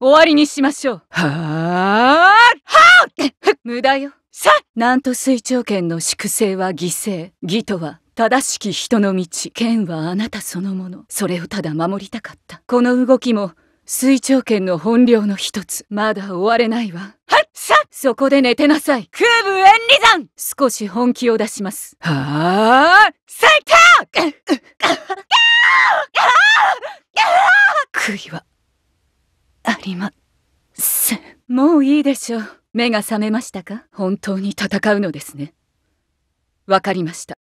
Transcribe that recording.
終わりにしましょう。はあはあ無駄よ。さんと水長剣の粛清は犠牲。義とは正しき人の道。剣はあなたそのもの。それをただ守りたかった。この動きも水長剣の本領の一つ。まだ終われないわ。はっさそこで寝てなさい。空部遠離山少し本気を出します。はあ最強悔いはありませもういいでしょう目が覚めましたか本当に戦うのですねわかりました